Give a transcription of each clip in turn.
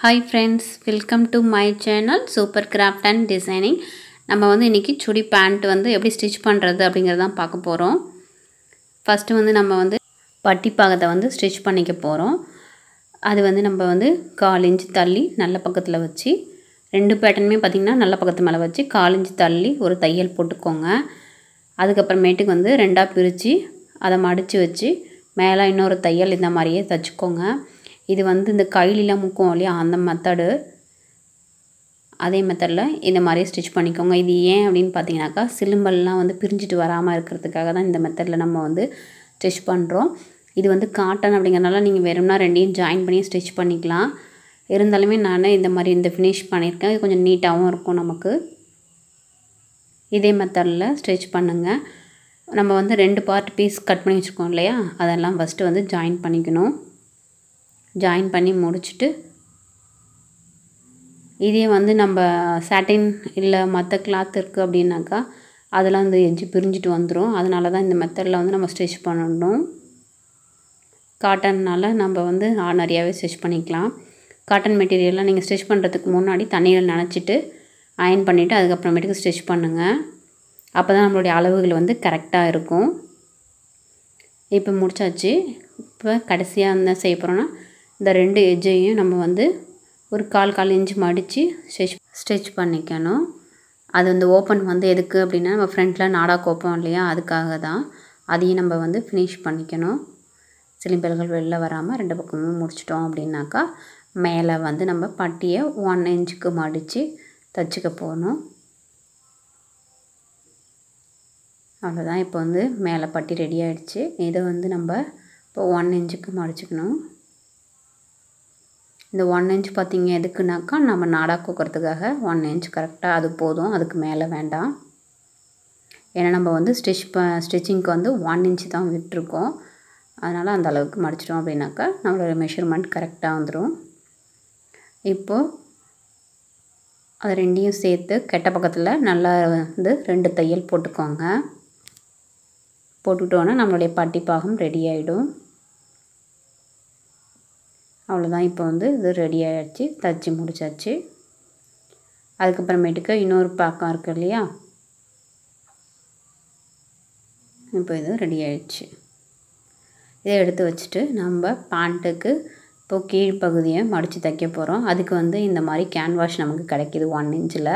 hi friends welcome to my channel super craft and designing நம்ம வந்து இன்றைக்கி சுடி pant வந்து எப்படி ஸ்டிச் பண்ணுறது அப்படிங்கிறதான் பார்க்க போகிறோம் ஃபஸ்ட்டு வந்து நம்ம வந்து பட்டி பாகத்தை வந்து ஸ்டிச் பண்ணிக்க போகிறோம் அது வந்து நம்ம வந்து கால் இன்ச்சு தள்ளி நல்ல பக்கத்தில் வச்சு ரெண்டு பேட்டர்னுமே பார்த்திங்கன்னா நல்ல பக்கத்து மேலே வச்சு கால் இன்ச்சு தள்ளி ஒரு தையல் போட்டுக்கோங்க அதுக்கப்புறமேட்டுக்கு வந்து ரெண்டாக பிரித்து அதை மடித்து வச்சு மேலே இன்னொரு தையல் இந்த மாதிரியே தைச்சிக்கோங்க இது வந்து இந்த கையிலலாம் முக்கும் இல்லையா அந்த மெத்தடு அதே மெத்தடில் இந்த மாதிரி ஸ்டிச் பண்ணிக்கோங்க இது ஏன் அப்படின்னு பார்த்தீங்கன்னாக்கா சிலும்பல்லாம் வந்து பிரிஞ்சுட்டு வராமல் இருக்கிறதுக்காக தான் இந்த மெத்தடில் நம்ம வந்து ஸ்டிச் பண்ணுறோம் இது வந்து காட்டன் அப்படிங்கிறனால நீங்கள் வெறும்னா ரெண்டையும் ஜாயின் பண்ணி ஸ்டிச் பண்ணிக்கலாம் இருந்தாலுமே நான் இந்த மாதிரி இந்த ஃபினிஷ் பண்ணியிருக்கேன் கொஞ்சம் நீட்டாகவும் இருக்கும் நமக்கு இதே மெத்தடில் ஸ்டிச் பண்ணுங்கள் நம்ம வந்து ரெண்டு பார்ட் பீஸ் கட் பண்ணி வச்சுருக்கோம் இல்லையா அதெல்லாம் ஃபஸ்ட்டு வந்து ஜாயின் பண்ணிக்கணும் ஜாயின் பண்ணி முடிச்சுட்டு இதே வந்து நம்ம சாட்டின் இல்லை மற்ற கிளாத் இருக்குது அப்படின்னாக்கா அதெல்லாம் வந்து எஜ்ஜு பிரிஞ்சுட்டு வந்துடும் அதனால தான் இந்த மெத்தடில் வந்து நம்ம ஸ்டிச் பண்ணணும் காட்டன்னால் நம்ம வந்து ஆர்டினரியாகவே ஸ்டிச் பண்ணிக்கலாம் காட்டன் மெட்டீரியல்லாம் நீங்கள் ஸ்டிச் பண்ணுறதுக்கு முன்னாடி தண்ணியில் நினச்சிட்டு அயன் பண்ணிவிட்டு அதுக்கப்புறமேட்டுக்கு ஸ்டிச் பண்ணுங்கள் அப்போ தான் நம்மளுடைய அளவுகள் வந்து கரெக்டாக இருக்கும் இப்போ முடிச்சாச்சு இப்போ கடைசியாக என்ன செய்ய போகிறோன்னா இந்த ரெண்டு எஜ்ஜையும் நம்ம வந்து ஒரு கால் கால் இன்ச்சு மடித்து ஸ்டெச் ஸ்டிச் பண்ணிக்கணும் அது வந்து ஓப்பன் வந்து எதுக்கு அப்படின்னா நம்ம ஃப்ரண்டில் நாடா கோப்போம் இல்லையா அதுக்காக தான் அதையும் நம்ம வந்து ஃபினிஷ் பண்ணிக்கணும் சிலிம்பல்கள் வெளில வராமல் ரெண்டு பக்கமும் முடிச்சிட்டோம் அப்படின்னாக்கா மேலே வந்து நம்ம பட்டியை ஒன் இன்ச்சுக்கு மடித்து தச்சுக்க போகணும் அவ்வளோதான் இப்போ வந்து மேலே பட்டி ரெடி ஆகிடுச்சு இதை வந்து நம்ம இப்போ ஒன் இன்ச்சுக்கு மடிச்சுக்கணும் இந்த ஒன் இன்ச் பார்த்திங்க எதுக்குனாக்கா நம்ம நாடா கோக்கிறதுக்காக ஒன் இன்ச் கரெக்டாக அது போதும் அதுக்கு மேலே வேண்டாம் ஏன்னா நம்ம வந்து ஸ்டிச் ப ஸ்டிச்சிங்க்கு வந்து ஒன் இன்ச் தான் விட்டுருக்கோம் அதனால் அந்த அளவுக்கு மடிச்சிட்டோம் அப்படின்னாக்கா நம்மளோட மெஷர்மெண்ட் கரெக்டாக வந்துடும் இப்போது அது ரெண்டையும் சேர்த்து கெட்ட பக்கத்தில் நல்லா வந்து ரெண்டு தையல் போட்டுக்கோங்க போட்டுக்கிட்டோன்னா நம்மளுடைய பட்டி பாகம் ரெடி ஆகிடும் அவ்வளோதான் இப்போ வந்து இது ரெடி ஆகிடுச்சு தச்சு முடிச்சாச்சு அதுக்கப்புறமேட்டுக்கு இன்னொரு பக்கம் இருக்குது இல்லையா இப்போ இது ரெடி ஆகிடுச்சு இதை எடுத்து வச்சுட்டு நம்ம பேண்ட்டுக்கு இப்போ கீழ்ப்பகுதியை மடித்து தைக்க போகிறோம் அதுக்கு வந்து இந்த மாதிரி கேன்வாஷ் நமக்கு கிடைக்கிது ஒன் இன்ச்சில்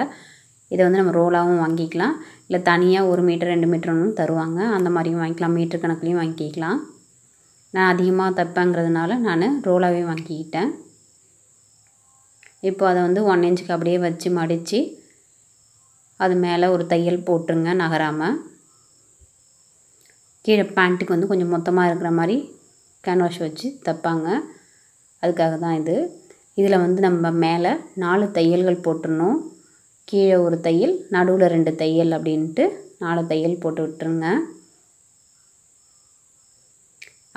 இதை வந்து நம்ம ரோலாகவும் வாங்கிக்கலாம் இல்லை தனியாக ஒரு மீட்டர் ரெண்டு மீட்டர்னு தருவாங்க அந்த மாதிரியும் வாங்கிக்கலாம் மீட்டர் கணக்குலேயும் வாங்கிக்கலாம் நான் அதிகமாக தைப்பேங்கிறதுனால நான் ரோலாகவே வாங்கிக்கிட்டேன் இப்போ அதை வந்து ஒன் இன்ச்சுக்கு அப்படியே வச்சு மடித்து அது மேலே ஒரு தையல் போட்டுருங்க நகராமல் கீழே பேண்ட்டுக்கு வந்து கொஞ்சம் மொத்தமாக இருக்கிற மாதிரி கேன்வாஷ் வச்சு தைப்பாங்க அதுக்காக தான் இது இதில் வந்து நம்ம மேலே நாலு தையல்கள் போட்டுடணும் கீழே ஒரு தையல் நடுவில் ரெண்டு தையல் அப்படின்ட்டு நாலு தையல் போட்டு விட்டுருங்க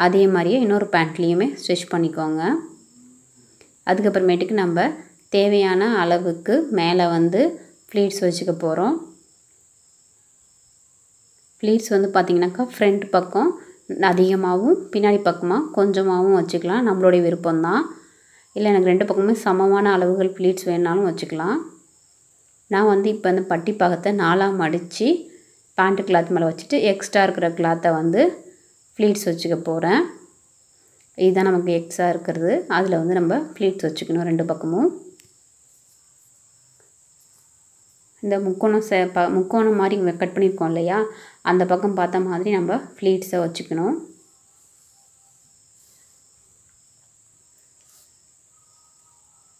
அதே மாதிரியே இன்னொரு பேண்ட்லேயுமே ஸ்டிச் பண்ணிக்கோங்க அதுக்கப்புறமேட்டுக்கு நம்ம தேவையான அளவுக்கு மேலே வந்து ஃப்ளீட்ஸ் வச்சுக்க போகிறோம் ஃப்ளீட்ஸ் வந்து பார்த்திங்கனாக்கா ஃப்ரண்ட் பக்கம் அதிகமாகவும் பின்னாடி பக்கமாக கொஞ்சமாகவும் வச்சுக்கலாம் நம்மளுடைய விருப்பம்தான் இல்லை எனக்கு ரெண்டு பக்கமுமே சமமான அளவுகள் ப்ளீட்ஸ் வேணாலும் வச்சுக்கலாம் நான் வந்து இப்போ அந்த பட்டி பாகத்தை நாலாக மடித்து பேண்ட்டு கிளாத் மேலே வச்சுட்டு எக்ஸ்ட்ரா இருக்கிற கிளாத்தை வந்து ஃப்ளீட்ஸ் வச்சுக்க போகிறேன் இதுதான் நமக்கு எக்ஸாக இருக்கிறது அதில் வந்து நம்ம ஃப்ளீட்ஸ் வச்சுக்கணும் ரெண்டு பக்கமும் இந்த முக்கோணம் ச ப முக்கோணம் மாதிரி கட் பண்ணியிருக்கோம் இல்லையா அந்த பக்கம் பார்த்த மாதிரி நம்ம ஃப்ளீட்ஸை வச்சுக்கணும்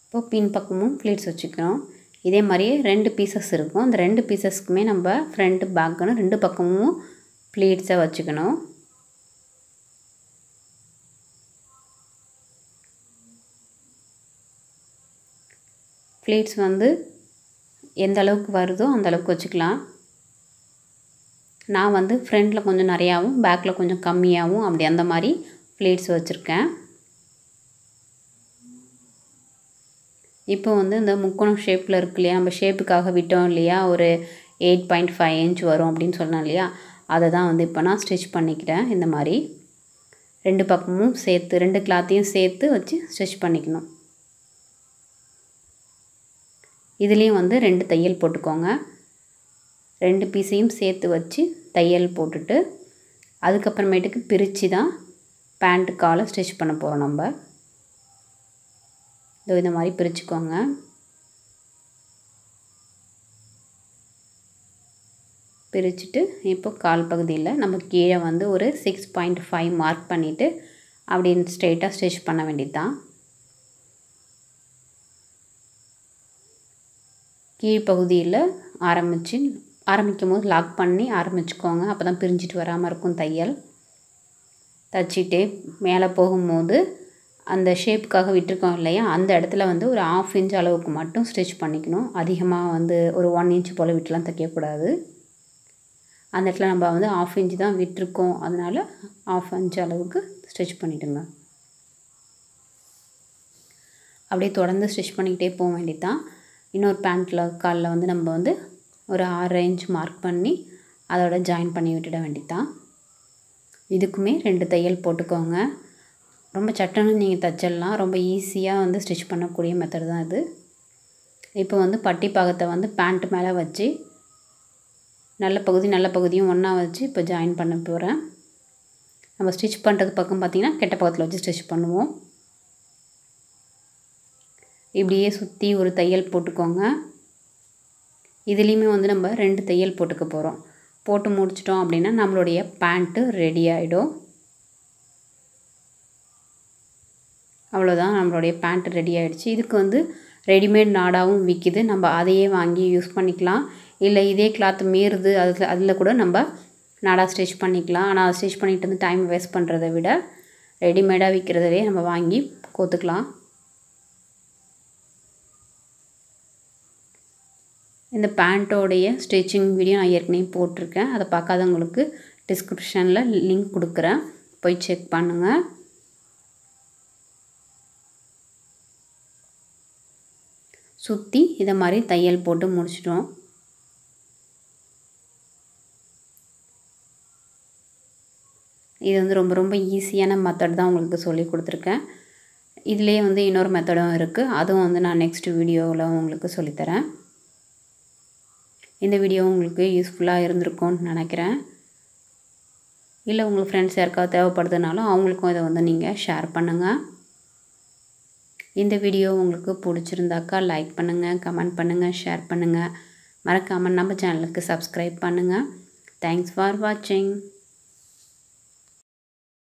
இப்போது பின் பக்கமும் ஃப்ளீட்ஸ் வச்சுக்கிறோம் இதே மாதிரியே ரெண்டு பீசஸ் இருக்கும் அந்த ரெண்டு பீசஸ்க்குமே நம்ம ஃப்ரண்ட்டு பேக்குன்னு ரெண்டு பக்கமும் ஃப்ளீட்ஸை வச்சுக்கணும் ப்ளீட்ஸ் வந்து எந்த அளவுக்கு வருதோ அந்த அளவுக்கு வச்சுக்கலாம் நான் வந்து ஃப்ரண்ட்டில் கொஞ்சம் நிறையாவும் பேக்கில் கொஞ்சம் கம்மியாகவும் அப்படி அந்த மாதிரி ப்ளேட்ஸ் வச்சுருக்கேன் இப்போ வந்து இந்த முக்கோணம் ஷேப்பில் இருக்கு இல்லையா நம்ம ஷேப்புக்காக விட்டோம் இல்லையா ஒரு எயிட் பாயிண்ட் ஃபைவ் இன்ச் வரும் அப்படின்னு சொன்னோம் இல்லையா அதை தான் வந்து இப்போ நான் ஸ்டிச் பண்ணிக்கிறேன் இந்த மாதிரி ரெண்டு பக்கமும் சேர்த்து ரெண்டு கிளாத்தையும் சேர்த்து வச்சு ஸ்டிச் பண்ணிக்கணும் இதுலேயும் வந்து ரெண்டு தையல் போட்டுக்கோங்க ரெண்டு பீஸையும் சேர்த்து வச்சு தையல் போட்டுட்டு அதுக்கப்புறமேட்டுக்கு பிரித்து தான் பேண்ட்டு காலை ஸ்டிச் பண்ண போகிறோம் நம்ம இதோ இந்த மாதிரி பிரிச்சுக்கோங்க பிரிச்சுட்டு இப்போ கால் பகுதியில் நம்ம கீழே வந்து ஒரு சிக்ஸ் பாயிண்ட் ஃபைவ் மார்க் பண்ணிவிட்டு அப்படின்னு ஸ்ட்ரெயிட்டாக ஸ்டிச் பண்ண வேண்டியது தான் கீழ்ப்பகுதியில் ஆரம்பித்து ஆரம்பிக்கும் போது லாக் பண்ணி ஆரம்பிச்சுக்கோங்க அப்போ தான் பிரிஞ்சிட்டு வராமல் இருக்கும் தையல் தச்சுட்டே மேலே போகும்போது அந்த ஷேப்புக்காக விட்டுருக்கோம் இல்லையா அந்த இடத்துல வந்து ஒரு ஆஃப் இன்ச் அளவுக்கு மட்டும் ஸ்டிச் பண்ணிக்கணும் அதிகமாக வந்து ஒரு ஒன் இன்ச் போல் விட்டுலாம் தைக்கக்கூடாது அந்த இடத்துல நம்ம வந்து ஆஃப் இன்ச் தான் விட்டுருக்கோம் அதனால் ஆஃப் இன்ச் அளவுக்கு ஸ்டிச் பண்ணிவிடுங்க அப்படியே தொடர்ந்து ஸ்டிச் பண்ணிக்கிட்டே போக வேண்டியதான் இன்னொரு பேண்ட்டில் காலில் வந்து நம்ம வந்து ஒரு ஆறு இன்ச் மார்க் பண்ணி அதோட ஜாயின் பண்ணி விட்டுட வேண்டிதான் இதுக்குமே ரெண்டு தையல் போட்டுக்கோங்க ரொம்ப சட்டன்னு நீங்கள் தைச்சிடலாம் ரொம்ப ஈஸியாக வந்து ஸ்டிச் பண்ணக்கூடிய மெத்தட் தான் இது இப்போ வந்து பட்டி பாகத்தை வந்து பேண்ட் மேலே வச்சு நல்ல பகுதி நல்ல பகுதியும் ஒன்றா வச்சு இப்போ ஜாயின் பண்ண போகிறேன் நம்ம ஸ்டிச் பண்ணுறது பக்கம் பார்த்திங்கன்னா கெட்ட பக்கத்தில் வச்சு ஸ்டிச் பண்ணுவோம் இப்படியே சுற்றி ஒரு தையல் போட்டுக்கோங்க இதுலேயுமே வந்து நம்ம ரெண்டு தையல் போட்டுக்க போகிறோம் போட்டு முடிச்சிட்டோம் அப்படின்னா நம்மளுடைய பேண்ட்டு ரெடி ஆகிடும் அவ்வளோதான் நம்மளுடைய பேண்ட் ரெடி ஆகிடுச்சு இதுக்கு வந்து ரெடிமேட் நாடாகவும் விற்கிது நம்ம அதையே வாங்கி யூஸ் பண்ணிக்கலாம் இல்லை இதே கிளாத் மீறுது அதில் அதில் கூட நம்ம நாடா ஸ்டிச் பண்ணிக்கலாம் ஆனால் அதை ஸ்டிச் பண்ணிட்டு வந்து டைம் வேஸ்ட் பண்ணுறதை விட ரெடிமேடாக விற்கிறதே நம்ம வாங்கி கோத்துக்கலாம் இந்த பேண்ட்டோடைய ஸ்டிச்சிங் வீடியோ நான் ஏற்கனவே போட்டிருக்கேன் அதை பார்க்காதவங்களுக்கு டிஸ்கிரிப்ஷனில் லிங்க் கொடுக்குறேன் போய் செக் பண்ணுங்கள் சுற்றி இதை மாதிரி தையல் போட்டு முடிச்சிட்டோம் இது வந்து ரொம்ப ரொம்ப ஈஸியான மெத்தட் தான் உங்களுக்கு சொல்லி கொடுத்துருக்கேன் இதிலே வந்து இன்னொரு மெத்தடும் இருக்குது அதுவும் வந்து நான் நெக்ஸ்ட் வீடியோவில் உங்களுக்கு சொல்லித்தரேன் இந்த வீடியோ உங்களுக்கு யூஸ்ஃபுல்லாக இருந்திருக்கும்னு நினைக்கிறேன் இல்லை உங்கள் ஃப்ரெண்ட்ஸ் யாருக்காவது தேவைப்படுதுனாலும் அவங்களுக்கும் இதை வந்து நீங்கள் ஷேர் பண்ணுங்கள் இந்த வீடியோ உங்களுக்கு பிடிச்சிருந்தாக்கா லைக் பண்ணுங்கள் கமெண்ட் பண்ணுங்கள் ஷேர் பண்ணுங்கள் மறக்காமல் நம்ம சேனலுக்கு சப்ஸ்கிரைப் பண்ணுங்கள் தேங்க்ஸ் ஃபார் வாட்சிங்